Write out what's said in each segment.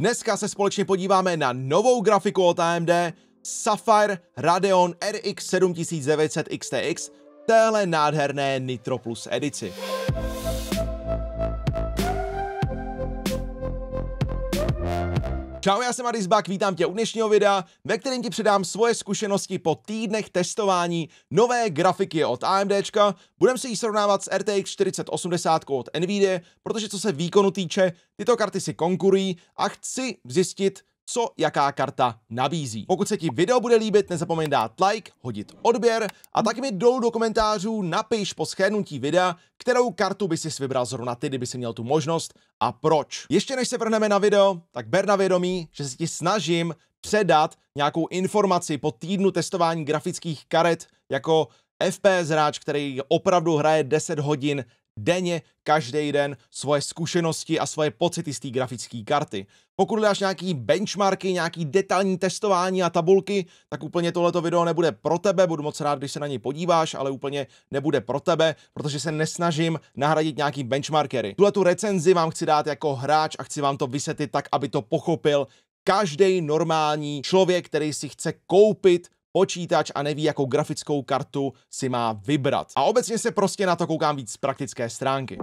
Dneska se společně podíváme na novou grafiku od AMD Sapphire Radeon RX 7900 XTX téhle nádherné Nitro Plus edici. Čau, já jsem Aris Bak, vítám tě u dnešního videa, ve kterém ti předám svoje zkušenosti po týdnech testování nové grafiky od AMD. Budeme si ji srovnávat s RTX 4080 od NVIDIA, protože co se výkonu týče, tyto karty si konkurují a chci zjistit, co jaká karta nabízí. Pokud se ti video bude líbit, nezapomeň dát like, hodit odběr a taky mi dolů do komentářů napiš po schénutí videa, kterou kartu by si vybral zrovna ty, kdyby si měl tu možnost a proč. Ještě než se vrhneme na video, tak ber na vědomí, že se ti snažím předat nějakou informaci po týdnu testování grafických karet jako FPS hráč, který opravdu hraje 10 hodin denně, každý den svoje zkušenosti a svoje pocity z té grafické karty. Pokud dáš nějaký benchmarky, nějaký detailní testování a tabulky, tak úplně tohleto video nebude pro tebe, budu moc rád, když se na něj podíváš, ale úplně nebude pro tebe, protože se nesnažím nahradit nějaký benchmarkery. Tuhle tu recenzi vám chci dát jako hráč a chci vám to vysvětlit tak, aby to pochopil každý normální člověk, který si chce koupit počítač a neví, jakou grafickou kartu si má vybrat. A obecně se prostě na to koukám víc z praktické stránky.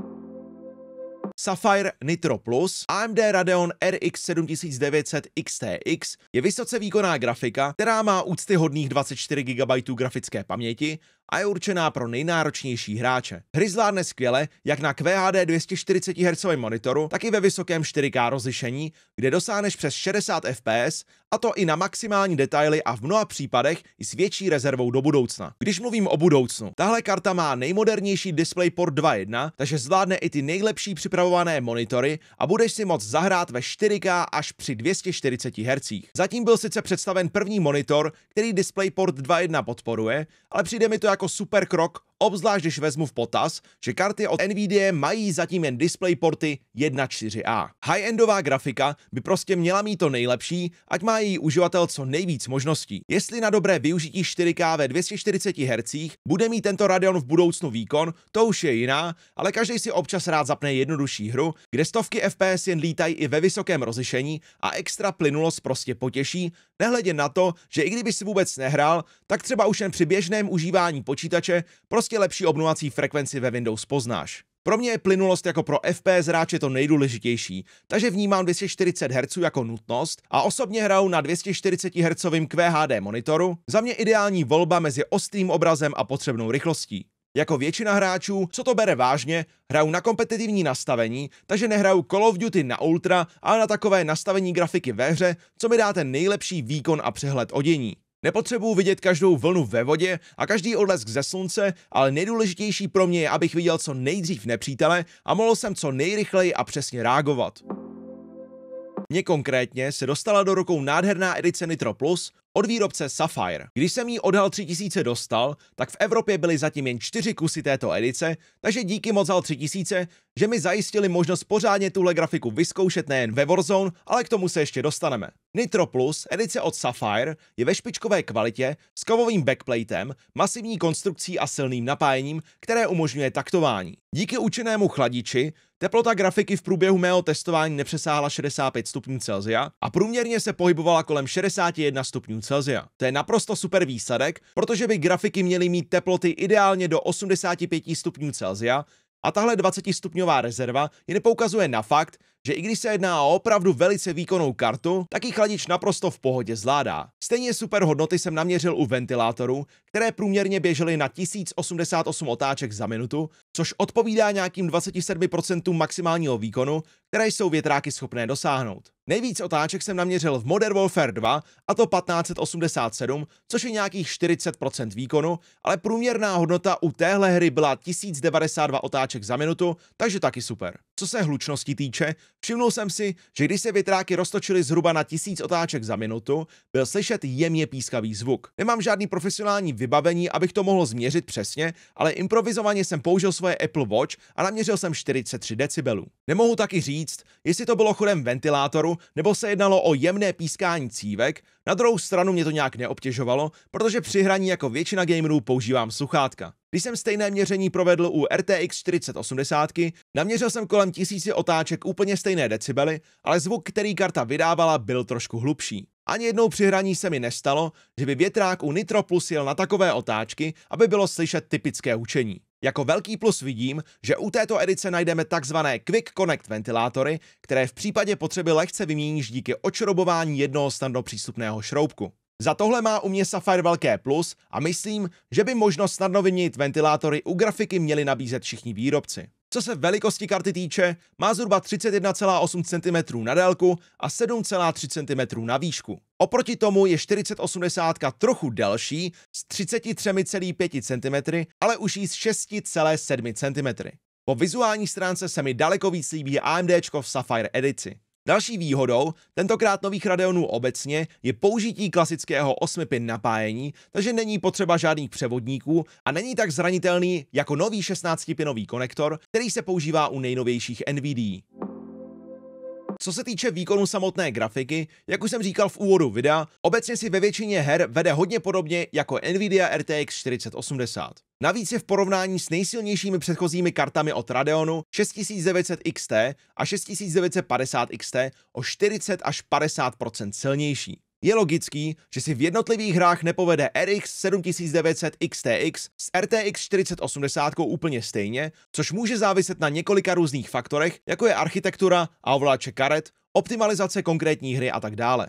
Sapphire Nitro Plus, AMD Radeon RX 7900 XTX je vysoce výkonná grafika, která má úctyhodných 24 GB grafické paměti, a je určená pro nejnáročnější hráče. Hry zvládne skvěle jak na QHD 240 Hz monitoru, tak i ve vysokém 4K rozlišení, kde dosáhneš přes 60 fps, a to i na maximální detaily a v mnoha případech i s větší rezervou do budoucna. Když mluvím o budoucnu, tahle karta má nejmodernější DisplayPort 2.1, takže zvládne i ty nejlepší připravované monitory a budeš si moc zahrát ve 4K až při 240 Hz. Zatím byl sice představen první monitor, který DisplayPort 2.1 podporuje, ale přijde mi to jako ako super krok obzvlášť když vezmu v potaz, že karty od NVIDIA mají zatím jen DisplayPorty 1.4a. High-endová grafika by prostě měla mít to nejlepší, ať má její uživatel co nejvíc možností. Jestli na dobré využití 4K ve 240 Hz bude mít tento Radeon v budoucnu výkon, to už je jiná, ale každý si občas rád zapne jednodušší hru, kde stovky FPS jen lítají i ve vysokém rozlišení a extra plynulost prostě potěší, nehledě na to, že i kdyby si vůbec nehrál, tak třeba už jen při běžném užívání počítače prostě prostě lepší obnovací frekvenci ve Windows poznáš. Pro mě je plynulost jako pro FPS hráče to nejdůležitější, takže vnímám 240 Hz jako nutnost a osobně hraju na 240 Hz QHD monitoru, za mě ideální volba mezi ostrým obrazem a potřebnou rychlostí. Jako většina hráčů, co to bere vážně, hraju na kompetitivní nastavení, takže nehraju Call of Duty na ultra, ale na takové nastavení grafiky ve hře, co mi dá ten nejlepší výkon a přehled o dění. Nepotřebuji vidět každou vlnu ve vodě a každý odlesk ze slunce, ale nejdůležitější pro mě je, abych viděl co nejdřív nepřítele a mohl jsem co nejrychleji a přesně reagovat. Mně konkrétně se dostala do rukou nádherná edice Nitro Plus, od výrobce Sapphire. Když jsem jí odhal 3000 dostal, tak v Evropě byly zatím jen čtyři kusy této edice, takže díky moc Hal 3000, že mi zajistili možnost pořádně tuhle grafiku vyzkoušet nejen ve Warzone, ale k tomu se ještě dostaneme. Nitro Plus, edice od Sapphire, je ve špičkové kvalitě s kovovým backplatem, masivní konstrukcí a silným napájením, které umožňuje taktování. Díky účinnému chladiči Teplota grafiky v průběhu mého testování nepřesáhla 65 stupňů Celsia a průměrně se pohybovala kolem 61 stupňů Celsia. To je naprosto super výsadek, protože by grafiky měly mít teploty ideálně do 85 stupňů Celsia a tahle 20-stupňová rezerva jen poukazuje na fakt, že i když se jedná o opravdu velice výkonnou kartu, tak ji chladič naprosto v pohodě zvládá. Stejně super hodnoty jsem naměřil u ventilátorů, které průměrně běžely na 1088 otáček za minutu, což odpovídá nějakým 27% maximálního výkonu, které jsou větráky schopné dosáhnout. Nejvíc otáček jsem naměřil v Modern Warfare 2, a to 1587, což je nějakých 40% výkonu, ale průměrná hodnota u téhle hry byla 1092 otáček za minutu, takže taky super. Co se hlučnosti týče, všimnul jsem si, že když se větráky roztočily zhruba na tisíc otáček za minutu, byl slyšet jemně pískavý zvuk. Nemám žádný profesionální vybavení, abych to mohl změřit přesně, ale improvizovaně jsem použil svoje Apple Watch a naměřil jsem 43 decibelů. Nemohu taky říct, jestli to bylo chodem ventilátoru, nebo se jednalo o jemné pískání cívek, na druhou stranu mě to nějak neobtěžovalo, protože při hraní jako většina gamerů používám sluchátka. Když jsem stejné měření provedl u RTX 4080, naměřil jsem kolem tisíce otáček úplně stejné decibely, ale zvuk, který karta vydávala, byl trošku hlubší. Ani jednou při hraní se mi nestalo, že by větrák u Nitro Plus jel na takové otáčky, aby bylo slyšet typické učení. Jako velký plus vidím, že u této edice najdeme takzvané Quick Connect ventilátory, které v případě potřeby lehce vyměníš díky očrobování jednoho snadno přístupného šroubku. Za tohle má u mě Sapphire velké plus a myslím, že by možnost snadno vyměnit ventilátory u grafiky měli nabízet všichni výrobci. Co se velikosti karty týče, má zhruba 31,8 cm na délku a 7,3 cm na výšku. Oproti tomu je 4080 trochu delší s 33,5 cm, ale už jí s 6,7 cm. Po vizuální stránce se mi daleko víc líbí AMD v Sapphire edici. Další výhodou, tentokrát nových Radeonů obecně, je použití klasického 8-pin napájení, takže není potřeba žádných převodníků a není tak zranitelný jako nový 16-pinový konektor, který se používá u nejnovějších NVD. Co se týče výkonu samotné grafiky, jak už jsem říkal v úvodu videa, obecně si ve většině her vede hodně podobně jako Nvidia RTX 4080. Navíc je v porovnání s nejsilnějšími předchozími kartami od Radeonu 6900 XT a 6950 XT o 40 až 50 silnější. Je logický, že si v jednotlivých hrách nepovede RX 7900 XTX s RTX 4080 úplně stejně, což může záviset na několika různých faktorech, jako je architektura a ovláče karet, optimalizace konkrétní hry a tak dále.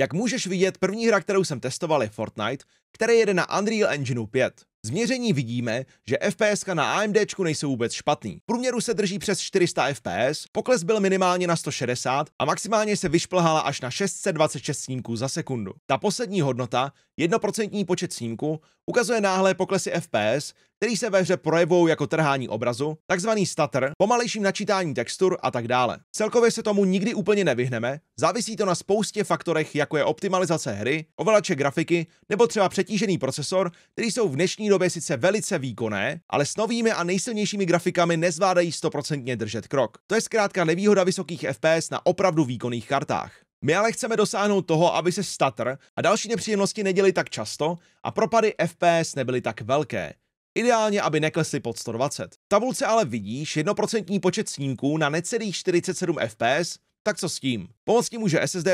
Jak můžeš vidět, první hra, kterou jsem testoval je Fortnite, který jede na Unreal Engine 5. Z měření vidíme, že FPS na AMD nejsou vůbec špatný. V průměru se drží přes 400 FPS, pokles byl minimálně na 160 a maximálně se vyšplhala až na 626 snímků za sekundu. Ta poslední hodnota Jednoprocentní počet snímků ukazuje náhlé poklesy FPS, který se ve hře projevují jako trhání obrazu, takzvaný stutter, pomalejším načítání textur a tak dále. Celkově se tomu nikdy úplně nevyhneme, závisí to na spoustě faktorech, jako je optimalizace hry, ovladače grafiky nebo třeba přetížený procesor, který jsou v dnešní době sice velice výkonné, ale s novými a nejsilnějšími grafikami nezvládají stoprocentně držet krok. To je zkrátka nevýhoda vysokých FPS na opravdu výkonných kartách. My ale chceme dosáhnout toho, aby se stutter a další nepříjemnosti neděli tak často a propady FPS nebyly tak velké. Ideálně, aby neklesly pod 120. V tabulce ale vidíš 1% počet snímků na necelých 47 FPS, tak co s tím? Pomoc tím může SSD,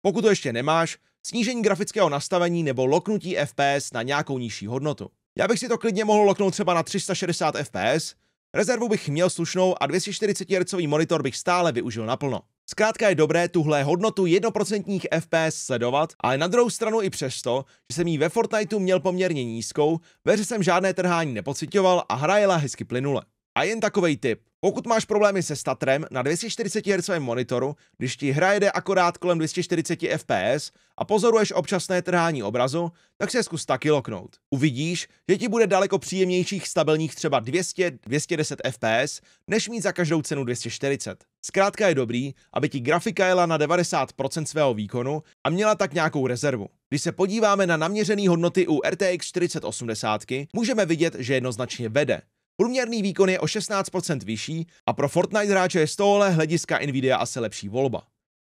pokud to ještě nemáš, snížení grafického nastavení nebo loknutí FPS na nějakou nižší hodnotu. Já bych si to klidně mohl loknout třeba na 360 FPS, Rezervu bych měl slušnou a 240 Hz monitor bych stále využil naplno. Zkrátka je dobré tuhle hodnotu 1% FPS sledovat, ale na druhou stranu i přesto, že jsem ji ve Fortniteu měl poměrně nízkou, ve jsem žádné trhání nepocitoval a hra jela hezky plynule. A jen takovej tip. Pokud máš problémy se statrem na 240 Hz monitoru, když ti hra jede akorát kolem 240 fps a pozoruješ občasné trhání obrazu, tak se zkus taky loknout. Uvidíš, že ti bude daleko příjemnějších stabilních třeba 200-210 fps, než mít za každou cenu 240. Zkrátka je dobrý, aby ti grafika jela na 90% svého výkonu a měla tak nějakou rezervu. Když se podíváme na naměřené hodnoty u RTX 4080, můžeme vidět, že jednoznačně vede. Průměrný výkon je o 16% vyšší a pro Fortnite hráče je z tohohle hlediska Nvidia asi lepší volba.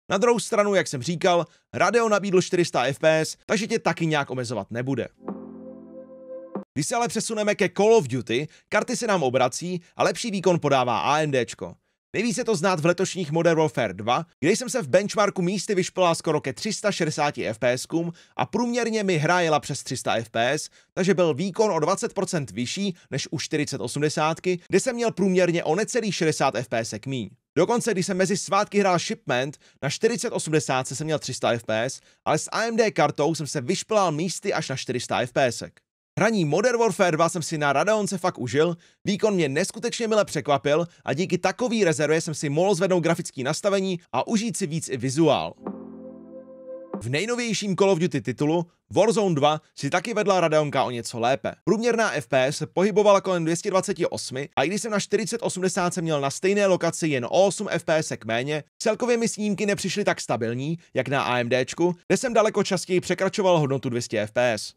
Na druhou stranu, jak jsem říkal, Radeon nabídl 400 FPS, takže tě taky nějak omezovat nebude. Když se ale přesuneme ke Call of Duty, karty se nám obrací a lepší výkon podává AMDčko. Nejvíce to znát v letošních Modern Warfare 2, kde jsem se v benchmarku místy vyšplala skoro ke 360 fps a průměrně mi hra jela přes 300 fps, takže byl výkon o 20% vyšší než u 4080, kde jsem měl průměrně o necelých 60 fps míň. Dokonce, když jsem mezi svátky hrál Shipment, na 4080 jsem měl 300 fps, ale s AMD kartou jsem se vyšplal místy až na 400 fps. Hraní Modern Warfare 2 jsem si na Radeonce fakt užil, výkon mě neskutečně mile překvapil a díky takový rezervě jsem si mohl zvednout grafické nastavení a užít si víc i vizuál. V nejnovějším Call of Duty titulu Warzone 2 si taky vedla Radeonka o něco lépe. Průměrná FPS se pohybovala kolem 228 a i když jsem na 4080 se měl na stejné lokaci jen o 8 FPS méně, celkově mi snímky nepřišly tak stabilní, jak na AMDčku, kde jsem daleko častěji překračoval hodnotu 200 FPS.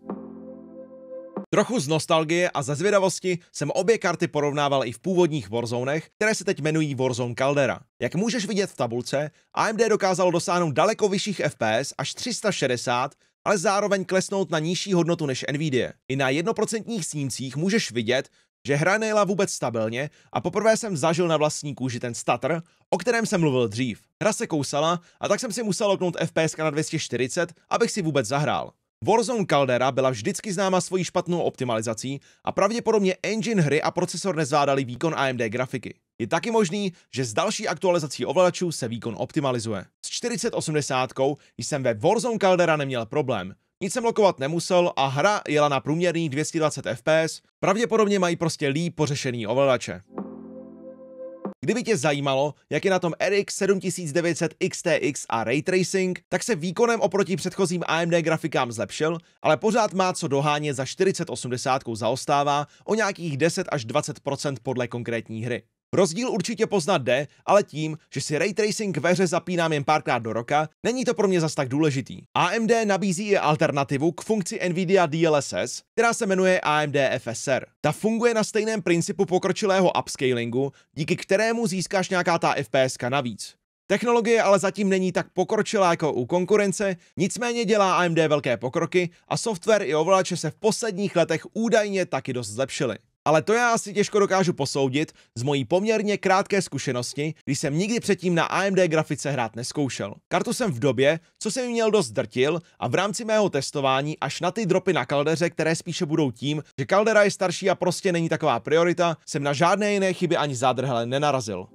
Trochu z nostalgie a ze zvědavosti jsem obě karty porovnával i v původních Warzonech, které se teď jmenují Warzone Caldera. Jak můžeš vidět v tabulce, AMD dokázalo dosáhnout daleko vyšších FPS až 360, ale zároveň klesnout na nižší hodnotu než Nvidia. I na jednoprocentních snímcích můžeš vidět, že hra nejela vůbec stabilně a poprvé jsem zažil na vlastní kůži ten stutter, o kterém jsem mluvil dřív. Hra se kousala a tak jsem si musel loknout FPS na 240, abych si vůbec zahrál. Warzone Caldera byla vždycky známa svojí špatnou optimalizací a pravděpodobně engine hry a procesor nezvládali výkon AMD grafiky. Je taky možný, že s další aktualizací ovladačů se výkon optimalizuje. S 4080 jsem ve Warzone Caldera neměl problém, nic jsem lokovat nemusel a hra jela na průměrných 220 fps, pravděpodobně mají prostě líp pořešený ovladače. Kdyby tě zajímalo, jak je na tom RX 7900 XTX a Ray Tracing, tak se výkonem oproti předchozím AMD grafikám zlepšil, ale pořád má co dohánět za 4080 zaostává o nějakých 10 až 20 podle konkrétní hry. Rozdíl určitě poznat jde, ale tím, že si ray tracing ve hře zapínám jen párkrát do roka, není to pro mě zas tak důležitý. AMD nabízí i alternativu k funkci NVIDIA DLSS, která se jmenuje AMD FSR. Ta funguje na stejném principu pokročilého upscalingu, díky kterému získáš nějaká ta FPS navíc. Technologie ale zatím není tak pokročilá jako u konkurence, nicméně dělá AMD velké pokroky a software i ovladače se v posledních letech údajně taky dost zlepšily ale to já asi těžko dokážu posoudit z mojí poměrně krátké zkušenosti, když jsem nikdy předtím na AMD grafice hrát neskoušel. Kartu jsem v době, co jsem měl dost drtil a v rámci mého testování až na ty dropy na kaldeře, které spíše budou tím, že kaldera je starší a prostě není taková priorita, jsem na žádné jiné chyby ani zádrhele nenarazil.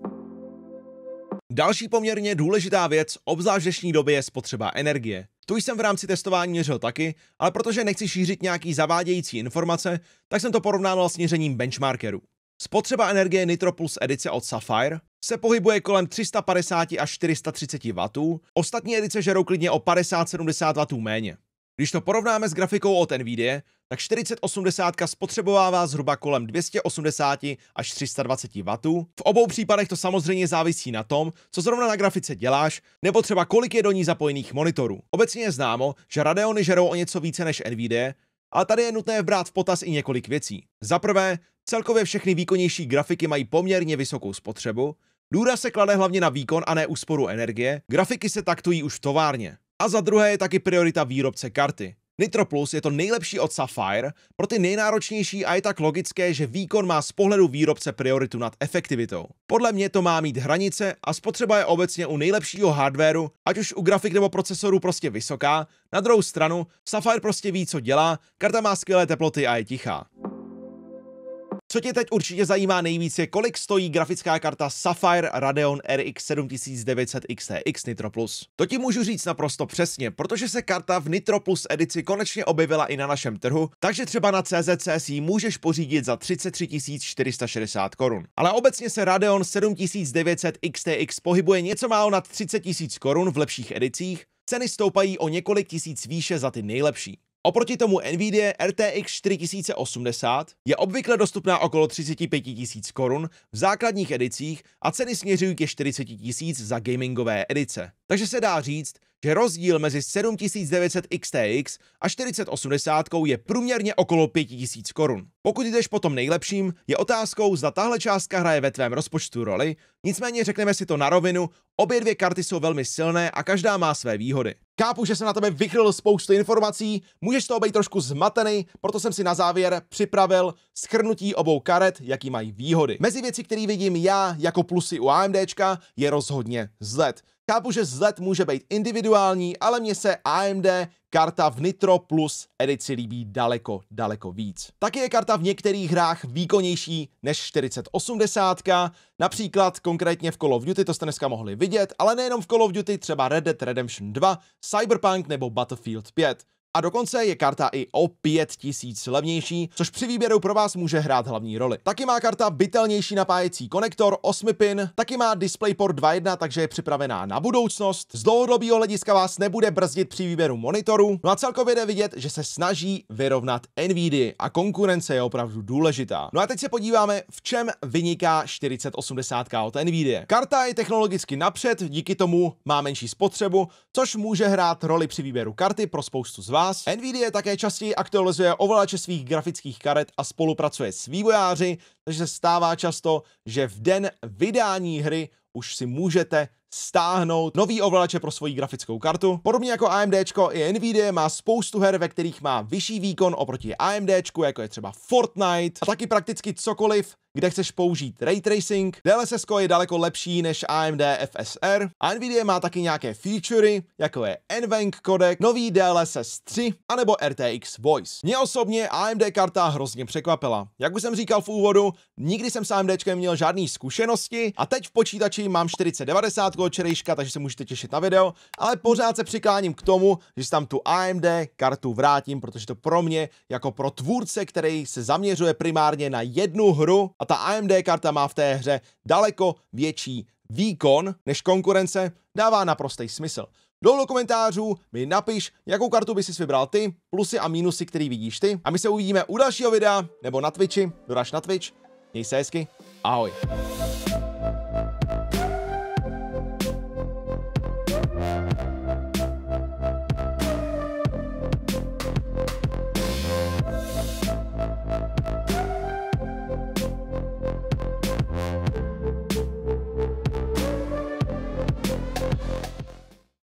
Další poměrně důležitá věc, obzvlášť v dnešní době, je spotřeba energie. Tu jsem v rámci testování měřil taky, ale protože nechci šířit nějaký zavádějící informace, tak jsem to porovnával s měřením benchmarkerů. Spotřeba energie Nitro Plus edice od Sapphire se pohybuje kolem 350 až 430 W, ostatní edice žerou klidně o 50-70 W méně. Když to porovnáme s grafikou od Nvidia, tak 4080 spotřebovává zhruba kolem 280 až 320 W. V obou případech to samozřejmě závisí na tom, co zrovna na grafice děláš, nebo třeba kolik je do ní zapojených monitorů. Obecně je známo, že Radeony žerou o něco více než Nvidia, ale tady je nutné vbrát v potaz i několik věcí. Za prvé, celkově všechny výkonnější grafiky mají poměrně vysokou spotřebu, důraz se klade hlavně na výkon a ne úsporu energie, grafiky se taktují už v továrně. A za druhé je taky priorita výrobce karty. Nitro Plus je to nejlepší od Sapphire pro ty nejnáročnější a je tak logické, že výkon má z pohledu výrobce prioritu nad efektivitou. Podle mě to má mít hranice a spotřeba je obecně u nejlepšího hardwareu, ať už u grafik nebo procesorů prostě vysoká. Na druhou stranu, Sapphire prostě ví, co dělá, karta má skvělé teploty a je tichá. Co tě teď určitě zajímá nejvíc je, kolik stojí grafická karta Sapphire Radeon RX 7900 XT X Nitro Plus. To ti můžu říct naprosto přesně, protože se karta v Nitro Plus edici konečně objevila i na našem trhu, takže třeba na si ji můžeš pořídit za 33 460 korun. Ale obecně se Radeon 7900 XTX pohybuje něco málo nad 30 000 korun v lepších edicích, ceny stoupají o několik tisíc výše za ty nejlepší. Oproti tomu NVIDIA RTX 4080 je obvykle dostupná okolo 35 000 korun v základních edicích a ceny směřují ke 40 000 za gamingové edice. Takže se dá říct, že rozdíl mezi 7900 XTX a 4080 je průměrně okolo 5000 korun. Pokud jdeš po tom nejlepším, je otázkou, zda tahle částka hraje ve tvém rozpočtu roli, nicméně řekneme si to na rovinu, obě dvě karty jsou velmi silné a každá má své výhody. Kápu, že jsem na tebe vychlil spoustu informací, můžeš to být trošku zmatený, proto jsem si na závěr připravil schrnutí obou karet, jaký mají výhody. Mezi věci, které vidím já jako plusy u AMDčka, je rozhodně zlet. Chápu, že vzhled může být individuální, ale mně se AMD karta v Nitro Plus edici líbí daleko, daleko víc. Taky je karta v některých hrách výkonnější než 4080, například konkrétně v Call of Duty, to jste dneska mohli vidět, ale nejenom v Call of Duty, třeba Red Dead Redemption 2, Cyberpunk nebo Battlefield 5. A dokonce je karta i o 5000 levnější, což při výběru pro vás může hrát hlavní roli. Taky má karta bytelnější napájecí konektor, 8 pin, taky má DisplayPort 2.1, takže je připravená na budoucnost. Z dlouhodobého hlediska vás nebude brzdit při výběru monitoru. No a celkově jde vidět, že se snaží vyrovnat NVIDIA a konkurence je opravdu důležitá. No a teď se podíváme, v čem vyniká 4080 od NVIDIA. Karta je technologicky napřed, díky tomu má menší spotřebu, což může hrát roli při výběru karty pro spoustu z vás vás. NVIDIA také častěji aktualizuje ovladače svých grafických karet a spolupracuje s vývojáři, takže se stává často, že v den vydání hry už si můžete stáhnout nový ovladače pro svoji grafickou kartu. Podobně jako AMD i Nvidia má spoustu her, ve kterých má vyšší výkon oproti AMD, jako je třeba Fortnite a taky prakticky cokoliv, kde chceš použít ray tracing. DLSS je daleko lepší než AMD FSR. A Nvidia má taky nějaké featurey, jako je NVENC kodek, nový DLSS 3 anebo RTX Voice. Mě osobně AMD karta hrozně překvapila. Jak už jsem říkal v úvodu, nikdy jsem s AMD měl žádné zkušenosti a teď v počítači mám 4090 čerejška, takže se můžete těšit na video, ale pořád se přikláním k tomu, že si tam tu AMD kartu vrátím, protože to pro mě, jako pro tvůrce, který se zaměřuje primárně na jednu hru a ta AMD karta má v té hře daleko větší výkon než konkurence, dává naprostý smysl. do komentářů mi napiš, jakou kartu bys si vybral ty, plusy a mínusy, který vidíš ty. A my se uvidíme u dalšího videa, nebo na Twitchi, doraž na Twitch, měj se hezky, ahoj.